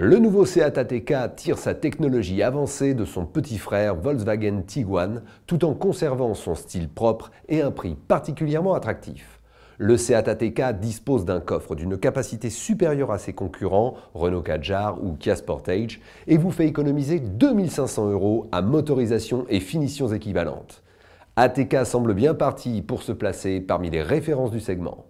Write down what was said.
Le nouveau Seat ATK tire sa technologie avancée de son petit frère Volkswagen Tiguan tout en conservant son style propre et un prix particulièrement attractif. Le Seat ATK dispose d'un coffre d'une capacité supérieure à ses concurrents Renault Kadjar ou Kia Sportage et vous fait économiser 2500 euros à motorisation et finitions équivalentes. ATK semble bien parti pour se placer parmi les références du segment.